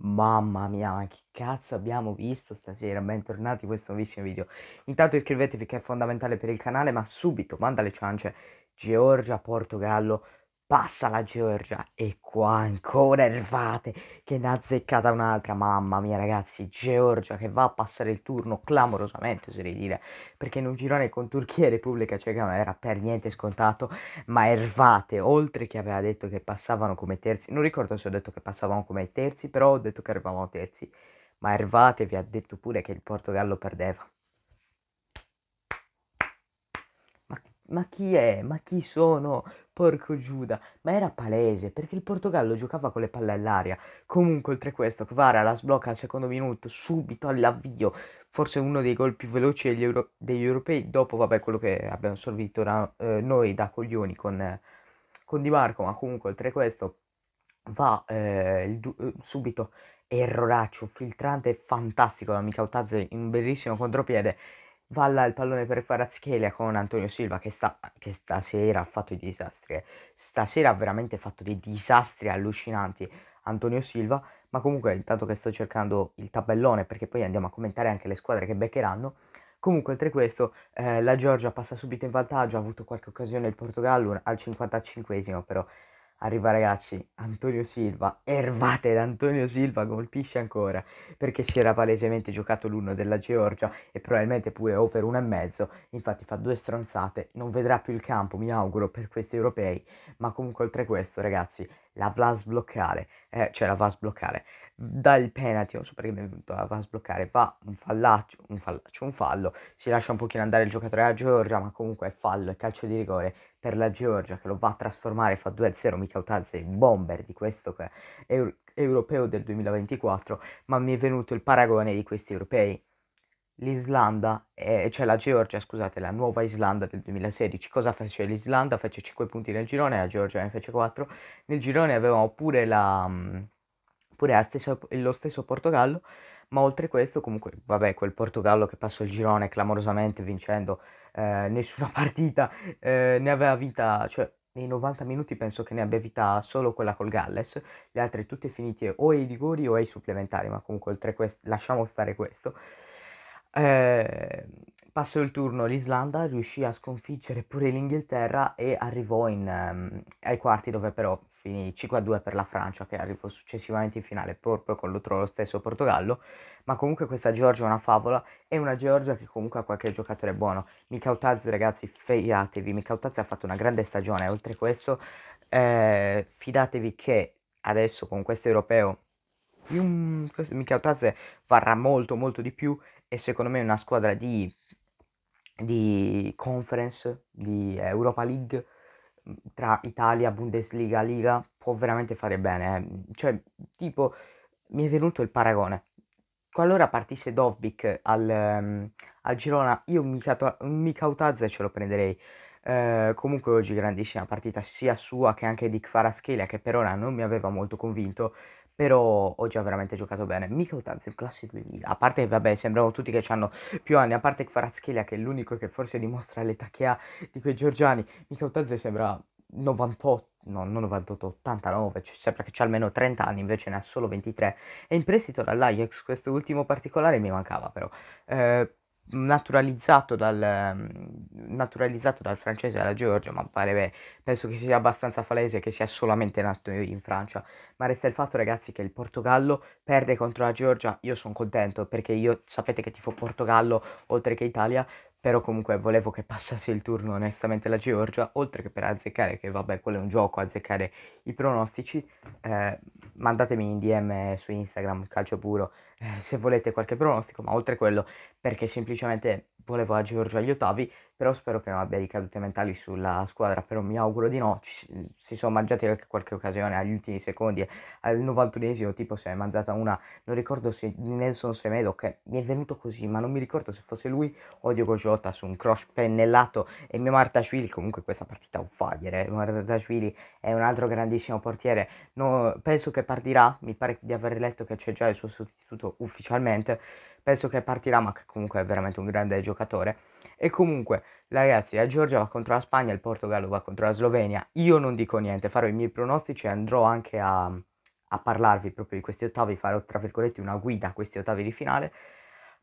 Mamma mia, ma che cazzo abbiamo visto stasera? Bentornati in questo nuovissimo video. Intanto iscrivetevi che è fondamentale per il canale, ma subito manda le ciance. Georgia, Portogallo, passa la Georgia e qua ancora Ervate che ne ha azzeccata un'altra. Mamma mia ragazzi, Georgia che va a passare il turno clamorosamente oserei dire, perché in un girone con Turchia e Repubblica Ceca non era per niente scontato, ma Ervate, oltre che aveva detto che passavano come terzi, non ricordo se ho detto che passavano come terzi, però ho detto che eravamo terzi, ma Ervate vi ha detto pure che il Portogallo perdeva. Ma, ma chi è? Ma chi sono? Porco Giuda, ma era palese perché il Portogallo giocava con le palle all'aria. Comunque, oltre a questo, Kvara la sblocca al secondo minuto, subito all'avvio. Forse uno dei gol più veloci degli, Euro- degli europei. Dopo, vabbè, quello che abbiamo servito da, eh, noi da coglioni con, eh, con, Di Marco. Ma comunque, oltre a questo, va eh, du- eh, subito erroraccio, filtrante, fantastico da Mikautazze in un bellissimo contropiede valla il pallone per Kvaratskhelia con Antonio Silva che, sta, che stasera ha fatto i disastri. Eh. Stasera ha veramente fatto dei disastri allucinanti Antonio Silva, ma comunque intanto che sto cercando il tabellone perché poi andiamo a commentare anche le squadre che beccheranno. Comunque, oltre questo, eh, la Georgia passa subito in vantaggio, ha avuto qualche occasione il Portogallo al 55esimo, però Arriva ragazzi, Antonio Silva, ervate da Antonio Silva, colpisce ancora, perché si era palesemente giocato l'uno della Georgia e probabilmente pure over uno e mezzo, infatti fa due stronzate, non vedrà più il campo, mi auguro, per questi europei, ma comunque oltre questo ragazzi, la Vlas bloccare, eh, cioè la va a sbloccare, Dal penalty, non so perché mi è venuto, la va a sbloccare, va un fallaccio, un fallaccio, un fallo, si lascia un pochino andare il giocatore a Georgia, ma comunque è fallo, è calcio di rigore per la Georgia che lo va a trasformare, fa 2-0 Michael Tazze, il bomber di questo euro- europeo del 2024, ma mi è venuto il paragone di questi europei l'Islanda, eh, cioè la Georgia, scusate, la nuova Islanda del 2016, cosa fece l'Islanda? Fece 5 punti nel girone, la Georgia ne fece 4. Nel girone avevamo pure, la, pure la stessa, lo stesso Portogallo, ma oltre questo comunque, vabbè, quel Portogallo che passò il girone clamorosamente vincendo eh, nessuna partita, eh, ne aveva vita, cioè nei 90 minuti penso che ne abbia vita solo quella col Galles, le altre tutte finite o ai rigori o ai supplementari, ma comunque oltre questo lasciamo stare questo. Ehm, passò il turno l'Islanda, riuscì a sconfiggere pure l'Inghilterra e arrivò in, ehm, ai quarti dove però finì 5-2 per la Francia che arrivò successivamente in finale proprio contro lo stesso Portogallo, ma comunque questa Georgia è una favola, è una Georgia che comunque ha qualche giocatore buono. Mikautaz ragazzi fidatevi, Mikautaz ha fatto una grande stagione, oltre questo eh, fidatevi che adesso con questo europeo Mikautaz varrà molto molto di più e secondo me una squadra di, di conference, di Europa League tra Italia, Bundesliga, Liga può veramente fare bene. Eh. Cioè, tipo, mi è venuto il paragone. Qualora partisse Dovvik al, um, al, Girona, io Mikautadze ce lo prenderei. Uh, comunque oggi grandissima partita sia sua che anche di Kvaratskhelia che per ora non mi aveva molto convinto però ho già veramente giocato bene. Mica è un classe 2000, a parte che vabbè sembrano tutti che hanno più anni, a parte Kvaratskhelia che è l'unico che forse dimostra l'età che ha di quei Giorgiani. Mica Mikotanz sembra 98, no non 98, 89, cioè sembra che ha almeno 30 anni, invece ne ha solo 23, è in prestito dall'Ajax, questo ultimo particolare mi mancava però. Eh, naturalizzato dal, mm, naturalizzato dal francese alla Georgia, ma pare, beh, penso che sia abbastanza falese che sia solamente nato in Francia. Ma resta il fatto, ragazzi, che il Portogallo perde contro la Georgia. Io sono contento perché io sapete che tifo Portogallo oltre che Italia. Però comunque volevo che passasse il turno onestamente la Georgia, oltre che per azzeccare, che vabbè quello è un gioco, azzeccare i pronostici, eh, mandatemi in DM su Instagram, calcio puro, eh, se volete qualche pronostico, ma oltre a quello, perché semplicemente voleva Giorgio agli ottavi, però spero che non abbia ricadute mentali sulla squadra, però mi auguro di no, Ci, si sono mangiati anche qualche occasione agli ultimi secondi, al 91esimo tipo se ne è mangiata una, non ricordo se Nelson Semedo, che mi è venuto così, ma non mi ricordo se fosse lui o Diogo Jota su un cross pennellato e mio Martashvili, comunque questa partita è un fire, eh? Martashvili è un altro grandissimo portiere, no, penso che partirà, mi pare di aver letto che c'è già il suo sostituto ufficialmente, penso che partirà, ma che comunque è veramente un grande giocatore. E comunque, ragazzi, la Georgia va contro la Spagna, il Portogallo va contro la Slovenia. Io non dico niente, farò i miei pronostici e andrò anche a, a parlarvi proprio di questi ottavi, farò tra virgolette una guida a questi ottavi di finale.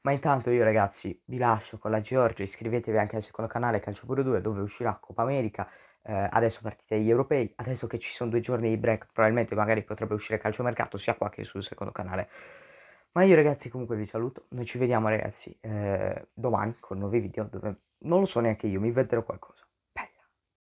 Ma intanto io ragazzi vi lascio con la Georgia, iscrivetevi anche al secondo canale Calcio Puro 2 dove uscirà Coppa America, eh, adesso partite gli europei, adesso che ci sono due giorni di break probabilmente magari potrebbe uscire Calcio Mercato sia qua che sul secondo canale. Ma io ragazzi comunque vi saluto, noi ci vediamo ragazzi eh, domani con nuovi video dove non lo so neanche io, mi vedrò qualcosa.